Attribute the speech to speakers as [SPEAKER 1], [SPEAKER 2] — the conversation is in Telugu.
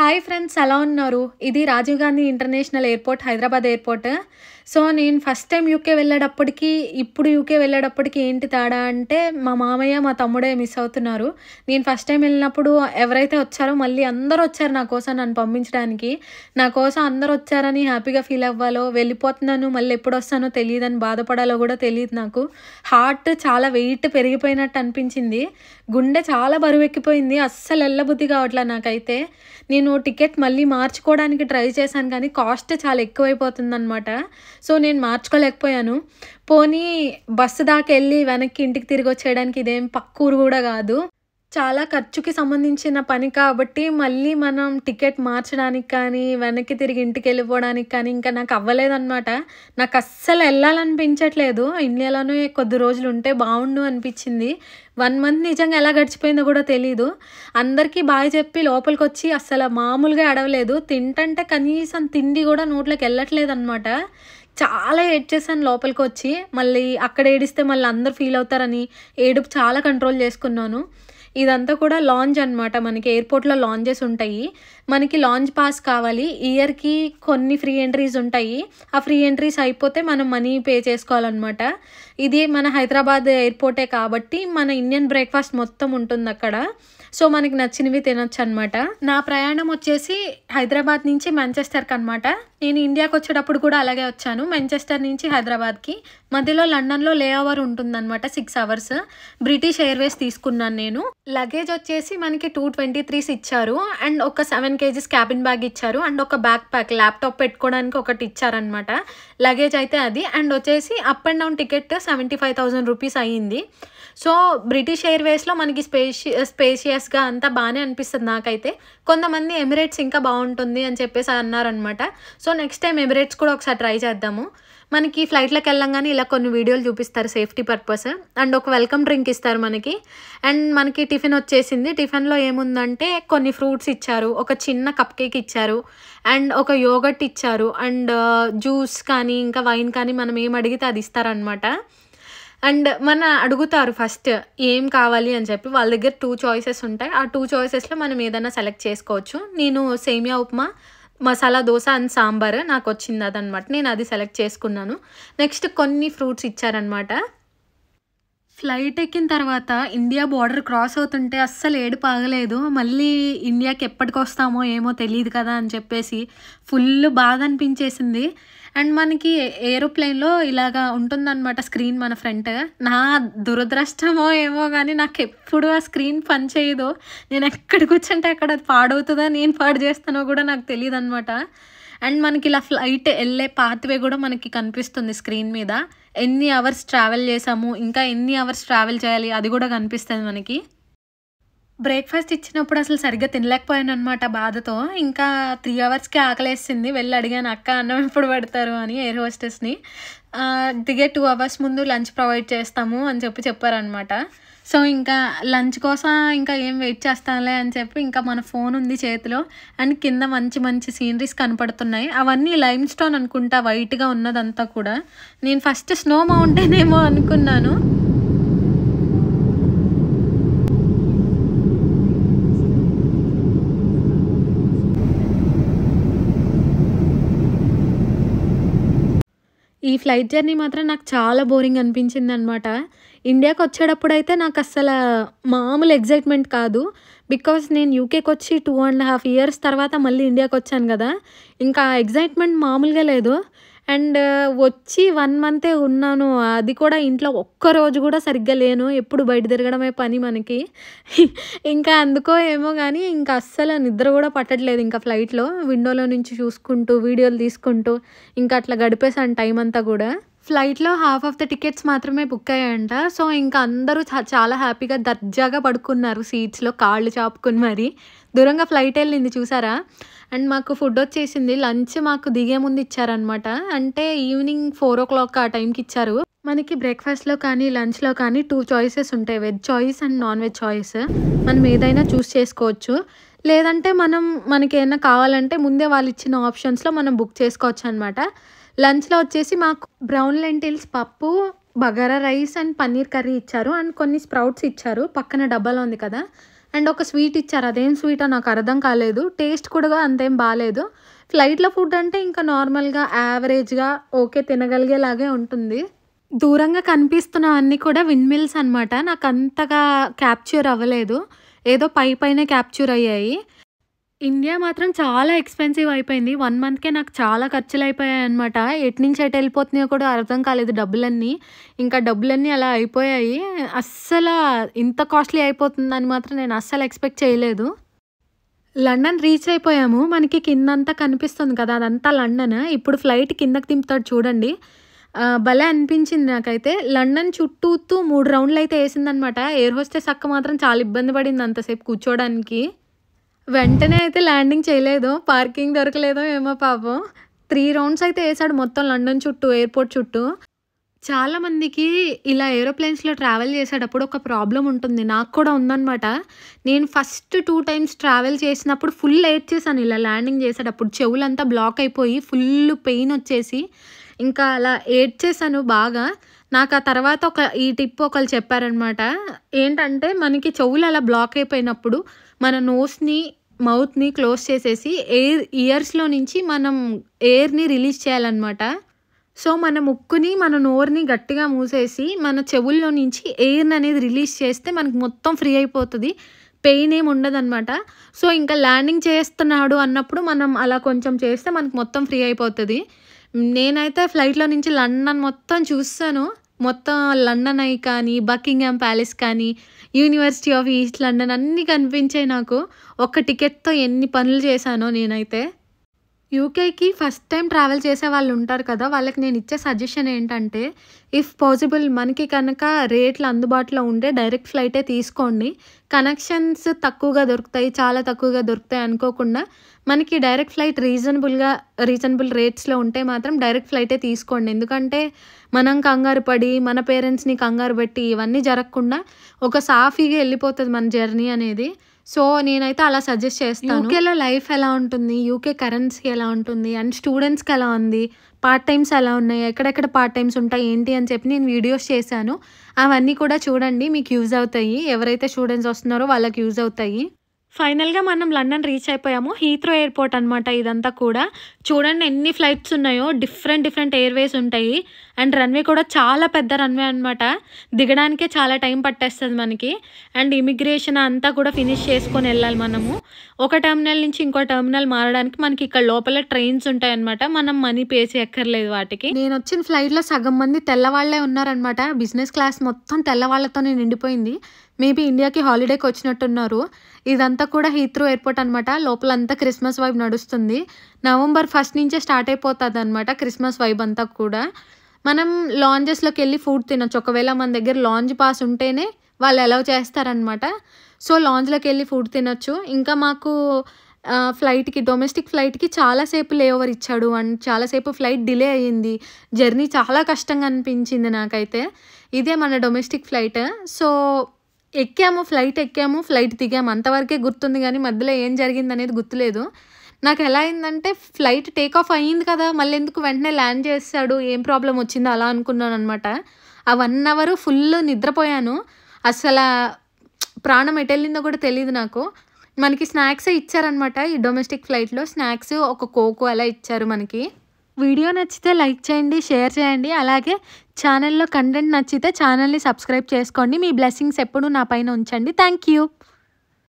[SPEAKER 1] హాయ్ ఫ్రెండ్స్ ఎలా ఉన్నారు ఇది Rajiv Gandhi international airport Hyderabad airport so నేను ఫస్ట్ టైం యూకే వెళ్ళేటప్పటికి ఇప్పుడు యూకే వెళ్ళేటప్పటికి ఏంటి తేడా అంటే మా మామయ్య మా తమ్ముడే మిస్ అవుతున్నారు నేను ఫస్ట్ టైం వెళ్ళినప్పుడు ఎవరైతే వచ్చారో మళ్ళీ అందరూ వచ్చారు నా కోసం నన్ను పంపించడానికి నా కోసం అందరూ వచ్చారని హ్యాపీగా ఫీల్ అవ్వాలో వెళ్ళిపోతున్నాను మళ్ళీ ఎప్పుడు వస్తానో తెలియదని బాధపడాలో కూడా తెలియదు నాకు హార్ట్ చాలా వెయిట్ పెరిగిపోయినట్టు అనిపించింది గుండె చాలా బరువెక్కిపోయింది అస్సలు వెళ్ళబుద్ధి కావట్లా నాకైతే నేను టికెట్ మళ్ళీ మార్చుకోవడానికి ట్రై చేశాను కానీ కాస్ట్ చాలా ఎక్కువైపోతుందనమాట సో నేను మార్చుకోలేకపోయాను పోనీ బస్సు దాకా వెళ్ళి వెనక్కి ఇంటికి తిరిగి వచ్చేయడానికి ఇదేం పక్క ఊరు కూడా కాదు చాలా ఖర్చుకి సంబంధించిన పని కాబట్టి మళ్ళీ మనం టికెట్ మార్చడానికి కానీ వెనక్కి తిరిగి ఇంటికి వెళ్ళిపోవడానికి కానీ ఇంకా నాకు అవ్వలేదన్నమాట నాకు అస్సలు వెళ్ళాలనిపించట్లేదు ఇండియాలోనే కొద్ది రోజులు ఉంటే బాగుండు అనిపించింది వన్ మంత్ నిజంగా ఎలా గడిచిపోయిందో కూడా తెలీదు అందరికీ బాయ్ చెప్పి లోపలికి వచ్చి అస్సలు మామూలుగా అడవలేదు తింటంటే కనీసం తిండి కూడా నోట్లోకి వెళ్ళట్లేదు అనమాట చాలా ఏడ్చేసాను లోపలికి వచ్చి మళ్ళీ అక్కడ ఏడిస్తే మళ్ళీ అందరు ఫీల్ అవుతారని ఏడుపు చాలా కంట్రోల్ చేసుకున్నాను ఇదంతా కూడా లాంజ్ అనమాట మనకి ఎయిర్పోర్ట్లో లాంజెస్ ఉంటాయి మనకి లాంజ్ పాస్ కావాలి ఇయర్కి కొన్ని ఫ్రీ ఎంట్రీస్ ఉంటాయి ఆ ఫ్రీ ఎంట్రీస్ అయిపోతే మనం మనీ పే చేసుకోవాలన్నమాట ఇది మన హైదరాబాద్ ఎయిర్పోర్టే కాబట్టి మన ఇండియన్ బ్రేక్ఫాస్ట్ మొత్తం ఉంటుంది అక్కడ సో మనకి నచ్చినవి తినొచ్చు అనమాట నా ప్రయాణం వచ్చేసి హైదరాబాద్ నుంచి మ్యాంచెస్టర్కి అనమాట నేను ఇండియాకి వచ్చేటప్పుడు కూడా అలాగే వచ్చాను మ్యాంచెస్టర్ నుంచి హైదరాబాద్కి మధ్యలో లండన్లో ఉంటుంది ఉంటుందన్నమాట సిక్స్ అవర్స్ బ్రిటిష్ ఎయిర్వేస్ తీసుకున్నాను నేను లగేజ్ వచ్చేసి మనకి టూ ట్వంటీ త్రీస్ ఇచ్చారు అండ్ ఒక సెవెన్ కేజీస్ క్యాబిన్ బ్యాగ్ ఇచ్చారు అండ్ ఒక బ్యాక్ ప్యాక్ ల్యాప్టాప్ పెట్టుకోవడానికి ఒకటి ఇచ్చారనమాట లగేజ్ అయితే అది అండ్ వచ్చేసి up and down ticket seventy five thousand rupees అయ్యింది సో బ్రిటిష్ ఎయిర్వేస్లో మనకి స్పేషి స్పేషియస్గా అంతా బాగానే అనిపిస్తుంది నాకైతే కొంతమంది ఎమిరేట్స్ ఇంకా బాగుంటుంది అని చెప్పేసి అన్నారనమాట సో నెక్స్ట్ టైం ఎమిరేట్స్ కూడా ఒకసారి ట్రై చేద్దాము మనకి ఫ్లైట్లోకి వెళ్ళంగానే ఇలా కొన్ని వీడియోలు చూపిస్తారు సేఫ్టీ పర్పస్ అండ్ ఒక వెల్కమ్ డ్రింక్ ఇస్తారు మనకి అండ్ మనకి టిఫిన్ వచ్చేసింది టిఫిన్లో ఏముందంటే కొన్ని ఫ్రూట్స్ ఇచ్చారు ఒక చిన్న కప్ కేక్ ఇచ్చారు అండ్ ఒక యోగట్ ఇచ్చారు అండ్ జ్యూస్ uh, కానీ ఇంకా వైన్ కానీ మనం ఏం అడిగితే అది ఇస్తారనమాట అండ్ మన అడుగుతారు ఫస్ట్ ఏం కావాలి అని చెప్పి వాళ్ళ దగ్గర టూ చాయిసెస్ ఉంటాయి ఆ టూ చాయిసెస్లో మనం ఏదైనా సెలెక్ట్ చేసుకోవచ్చు నేను సేమియా ఉప్మా మసాలా దోశ అండ్ సాంబార్ నాకు వచ్చింది అదనమాట నేను అది సెలెక్ట్ చేసుకున్నాను నెక్స్ట్ కొన్ని ఫ్రూట్స్ ఇచ్చారనమాట ఫ్లైట్ ఎక్కిన తర్వాత ఇండియా బార్డర్ క్రాస్ అవుతుంటే అస్సలు ఏడు పాగలేదు మళ్ళీ ఇండియాకి ఎప్పటికొస్తామో ఏమో తెలియదు కదా అని చెప్పేసి ఫుల్ బాధ అనిపించేసింది అండ్ మనకి ఏరోప్లేన్లో ఇలాగా ఉంటుందన్నమాట స్క్రీన్ మన ఫ్రంట్ నా దురదృష్టమో ఏమో కానీ నాకు ఎప్పుడు ఆ స్క్రీన్ పని చేయదు నేను ఎక్కడ కూర్చుంటే అక్కడ అది పాడవుతుందా నేను పాడు చేస్తానో కూడా నాకు తెలియదు అనమాట అండ్ మనకి ఇలా ఫ్లైట్ వెళ్ళే పాత్వే కూడా మనకి కనిపిస్తుంది స్క్రీన్ మీద ఎన్ని అవర్స్ ట్రావెల్ చేసాము ఇంకా ఎన్ని అవర్స్ ట్రావెల్ చేయాలి అది కూడా కనిపిస్తుంది మనకి బ్రేక్ఫాస్ట్ ఇచ్చినప్పుడు అసలు సరిగ్గా తినలేకపోయాను అనమాట బాధతో ఇంకా త్రీ అవర్స్కి ఆకలేసింది వెళ్ళి అడిగాను అక్క అన్నం ఎప్పుడు పెడతారు అని ఎయిర్ హోస్టెస్ని దిగే టూ అవర్స్ ముందు లంచ్ ప్రొవైడ్ చేస్తాము అని చెప్పి చెప్పారనమాట సో ఇంకా లంచ్ కోసం ఇంకా ఏం వెయిట్ చేస్తానులే అని చెప్పి ఇంకా మన ఫోన్ ఉంది చేతిలో అండ్ కింద మంచి మంచి సీనరీస్ కనపడుతున్నాయి అవన్నీ లైమ్ స్టోన్ అనుకుంటా వైట్గా ఉన్నదంతా కూడా నేను ఫస్ట్ స్నో మౌంటైన్ ఏమో అనుకున్నాను ఫ్లైట్ జర్నీ మాత్రం నాకు చాలా బోరింగ్ అనిపించింది అనమాట ఇండియాకి వచ్చేటప్పుడు అయితే నాకు అసలు మామూలు ఎగ్జైట్మెంట్ కాదు బికాస్ నేను యూకేకి వచ్చి టూ అండ్ హాఫ్ ఇయర్స్ తర్వాత మళ్ళీ ఇండియాకి వచ్చాను కదా ఇంకా ఎగ్జైట్మెంట్ మామూలుగా లేదు అండ్ వచ్చి వన్ మంతే ఉన్నాను అది కూడా ఇంట్లో ఒక్కరోజు కూడా సరిగ్గా లేను ఎప్పుడు బయట తిరగడమే పని మనకి ఇంకా అందుకో ఏమో కానీ ఇంకా అస్సలు నిద్ర కూడా పట్టట్లేదు ఇంకా ఫ్లైట్లో విండోలో నుంచి చూసుకుంటూ వీడియోలు తీసుకుంటూ ఇంకా అట్లా గడిపేశాను టైం అంతా కూడా ఫ్లైట్లో హాఫ్ ఆఫ్ ద టికెట్స్ మాత్రమే బుక్ అయ్యాయంట సో ఇంకా అందరూ చాలా హ్యాపీగా దర్జాగా పడుకున్నారు సీట్స్లో కాళ్ళు చాపుకుని మరి దూరంగా ఫ్లైట్ వెళ్ళింది చూసారా అండ్ మాకు ఫుడ్ వచ్చేసింది లంచ్ మాకు దిగే ముందు ఇచ్చారనమాట అంటే ఈవినింగ్ ఫోర్ ఓ క్లాక్ ఆ టైంకి ఇచ్చారు మనకి బ్రేక్ఫాస్ట్లో కానీ లంచ్లో కానీ టూ చాయిసెస్ ఉంటాయి veg choice and non veg choice మనం ఏదైనా చూస్ చేసుకోవచ్చు లేదంటే మనం మనకి ఏమైనా కావాలంటే ముందే వాళ్ళు ఇచ్చిన ఆప్షన్స్లో మనం బుక్ చేసుకోవచ్చు అనమాట లంచ్లో వచ్చేసి మాకు బ్రౌన్ లెంటిల్స్ పప్పు bagara rice and paneer curry ఇచ్చారు అండ్ కొన్ని స్ప్రౌట్స్ ఇచ్చారు పక్కన డబ్బాలో ఉంది కదా అండ్ ఒక స్వీట్ ఇచ్చారు అదేం స్వీటో నాకు అర్థం కాలేదు టేస్ట్ కూడా అంతేం బాగాలేదు ఫ్లైట్లో ఫుడ్ అంటే ఇంకా నార్మల్గా యావరేజ్గా ఓకే తినగలిగేలాగే ఉంటుంది దూరంగా కనిపిస్తున్న అన్నీ కూడా విండ్మిల్స్ అనమాట నాకు అంతగా క్యాప్చర్ అవ్వలేదు ఏదో పై పైన క్యాప్చర్ అయ్యాయి ఇండియా మాత్రం చాలా ఎక్స్పెన్సివ్ అయిపోయింది వన్ మంత్కే నాకు చాలా ఖర్చులు అయిపోయాయి అనమాట ఎటు నుంచి ఎటు వెళ్ళిపోతున్నాయో కూడా అర్థం కాలేదు డబ్బులన్నీ ఇంకా డబ్బులన్నీ అలా అయిపోయాయి అస్సలు ఇంత కాస్ట్లీ అయిపోతుందని మాత్రం నేను అస్సలు ఎక్స్పెక్ట్ చేయలేదు లండన్ రీచ్ అయిపోయాము మనకి కిందంతా కనిపిస్తుంది కదా అదంతా లండన్ ఇప్పుడు ఫ్లైట్ కిందకు దింపుతాడు చూడండి భలే అనిపించింది నాకైతే లండన్ చుట్టూతూ మూడు రౌండ్లు అయితే వేసిందనమాట ఎయిర్ హోస్టెస్ అక్క మాత్రం చాలా ఇబ్బంది పడింది అంతసేపు కూర్చోడానికి వెంటనే అయితే ల్యాండింగ్ చేయలేదు పార్కింగ్ దొరకలేదో ఏమో పాపం త్రీ రౌండ్స్ అయితే వేసాడు మొత్తం లండన్ చుట్టూ ఎయిర్పోర్ట్ చుట్టూ చాలామందికి ఇలా ఏరోప్లేన్స్లో ట్రావెల్ చేసేటప్పుడు ఒక ప్రాబ్లం ఉంటుంది నాకు కూడా ఉందనమాట నేను ఫస్ట్ టూ టైమ్స్ ట్రావెల్ చేసినప్పుడు ఫుల్ లేట్ చేశాను ఇలా ల్యాండింగ్ చేసేటప్పుడు చెవులంతా బ్లాక్ అయిపోయి ఫుల్ పెయిన్ వచ్చేసి ఇంకా అలా ఏడ్ చేశాను బాగా నాకు ఆ తర్వాత ఒక ఈ టిప్ ఒకరు చెప్పారనమాట ఏంటంటే మనకి చెవులు అలా బ్లాక్ అయిపోయినప్పుడు మన నోస్ని మౌత్ని క్లోజ్ చేసేసి ఎయిర్ ఇయర్స్లో నుంచి మనం ఎయిర్ని రిలీజ్ చేయాలన్నమాట సో మన ముక్కుని మన నోరుని గట్టిగా మూసేసి మన చెవుల్లో నుంచి ఎయిర్ని అనేది రిలీజ్ చేస్తే మనకు మొత్తం ఫ్రీ అయిపోతుంది పెయిన్ ఏమి ఉండదన్నమాట సో ఇంకా ల్యాండింగ్ చేస్తున్నాడు అన్నప్పుడు మనం అలా కొంచెం చేస్తే మనకు మొత్తం ఫ్రీ అయిపోతుంది నేనైతే ఫ్లైట్లో నుంచి లండన్ మొత్తం చూస్తాను మొత్తం లండన్ అయి కానీ బకింగ్హామ్ ప్యాలెస్ కానీ యూనివర్సిటీ ఆఫ్ ఈస్ట్ లండన్ అన్నీ కనిపించాయి నాకు ఒక్క టికెట్తో ఎన్ని పనులు చేశానో నేనైతే యూకేకి ఫస్ట్ టైం ట్రావెల్ చేసే వాళ్ళు ఉంటారు కదా వాళ్ళకి నేను ఇచ్చే సజెషన్ ఏంటంటే ఇఫ్ పాసిబుల్ మనకి కనుక రేట్లు అందుబాటులో ఉండే డైరెక్ట్ ఫ్లైటే తీసుకోండి కనెక్షన్స్ తక్కువగా దొరుకుతాయి చాలా తక్కువగా దొరుకుతాయి అనుకోకుండా మనకి డైరెక్ట్ ఫ్లైట్ రీజనబుల్గా రీజనబుల్ రేట్స్లో ఉంటే మాత్రం డైరెక్ట్ ఫ్లైటే తీసుకోండి ఎందుకంటే మనం కంగారు పడి మన పేరెంట్స్ని కంగారు పెట్టి ఇవన్నీ జరగకుండా ఒక సాఫీగా వెళ్ళిపోతుంది మన జర్నీ అనేది సో నేనైతే అలా సజెస్ట్ చేస్తాను యూకేలో లైఫ్ ఎలా ఉంటుంది యూకే కరెన్సీ ఎలా ఉంటుంది అండ్ స్టూడెంట్స్కి ఎలా ఉంది పార్ట్ టైమ్స్ ఎలా ఉన్నాయి ఎక్కడెక్కడ పార్ట్ టైమ్స్ ఉంటాయి ఏంటి అని చెప్పి నేను వీడియోస్ చేశాను అవన్నీ కూడా చూడండి మీకు యూజ్ అవుతాయి ఎవరైతే స్టూడెంట్స్ వస్తున్నారో వాళ్ళకి యూజ్ అవుతాయి ఫైనల్గా మనం లండన్ రీచ్ అయిపోయాము హీత్రో ఎయిర్పోర్ట్ అనమాట ఇదంతా కూడా చూడండి ఎన్ని ఫ్లైట్స్ ఉన్నాయో డిఫరెంట్ డిఫరెంట్ ఎయిర్వేస్ ఉంటాయి అండ్ రన్వే కూడా చాలా పెద్ద రన్వే అనమాట దిగడానికే చాలా టైం పట్టేస్తుంది మనకి అండ్ ఇమిగ్రేషన్ అంతా కూడా ఫినిష్ చేసుకొని వెళ్ళాలి మనము ఒక టెర్మినల్ నుంచి ఇంకో టెర్మినల్ మారడానికి మనకి ఇక్కడ లోపల ట్రైన్స్ ఉంటాయి అనమాట మనం మనీ పే చేయక్కర్లేదు వాటికి నేను వచ్చిన ఫ్లైట్లో సగం మంది తెల్లవాళ్లే ఉన్నారనమాట బిజినెస్ క్లాస్ మొత్తం తెల్లవాళ్లతోనే నిండిపోయింది మేబీ ఇండియాకి హాలిడేకి వచ్చినట్టున్నారు ఇదంతా కూడా హీత్రూ ఎయిర్పోర్ట్ అనమాట లోపలంతా క్రిస్మస్ వైబ్ నడుస్తుంది నవంబర్ ఫస్ట్ నుంచే స్టార్ట్ అయిపోతుంది అనమాట క్రిస్మస్ వైబ్ అంతా కూడా మనం లాంజెస్లోకి వెళ్ళి ఫుడ్ తినొచ్చు ఒకవేళ మన దగ్గర లాంజ్ పాస్ ఉంటేనే వాళ్ళు అలౌ చేస్తారనమాట సో లాంజ్లోకి వెళ్ళి ఫుడ్ తినొచ్చు ఇంకా మాకు ఫ్లైట్కి డొమెస్టిక్ ఫ్లైట్కి చాలాసేపు లేఓవర్ ఇచ్చాడు అండ్ చాలాసేపు ఫ్లైట్ డిలే అయ్యింది జర్నీ చాలా కష్టంగా అనిపించింది నాకైతే ఇదే మన డొమెస్టిక్ ఫ్లైట్ సో ఎక్కాము ఫ్లైట్ ఎక్కాము ఫ్లైట్ దిగాము అంతవరకే గుర్తుంది కానీ మధ్యలో ఏం జరిగింది అనేది గుర్తులేదు నాకు ఎలా అయిందంటే ఫ్లైట్ టేక్ ఆఫ్ అయ్యింది కదా మళ్ళీ ఎందుకు వెంటనే ల్యాండ్ చేస్తాడు ఏం ప్రాబ్లం వచ్చిందో అలా అనుకున్నాను అనమాట ఆ వన్ అవర్ ఫుల్ నిద్రపోయాను అసలు ప్రాణం ఎటెళ్ళిందో కూడా తెలియదు నాకు మనకి స్నాక్స్ ఇచ్చారనమాట ఈ డొమెస్టిక్ ఫ్లైట్లో స్నాక్స్ ఒక కోకో అలా ఇచ్చారు మనకి వీడియో నచ్చితే లైక్ చేయండి షేర్ చేయండి అలాగే ఛానల్లో కంటెంట్ నచ్చితే ఛానల్ని సబ్స్క్రైబ్ చేసుకోండి మీ బ్లెస్సింగ్స్ ఎప్పుడు నా పైన ఉంచండి థ్యాంక్ యూ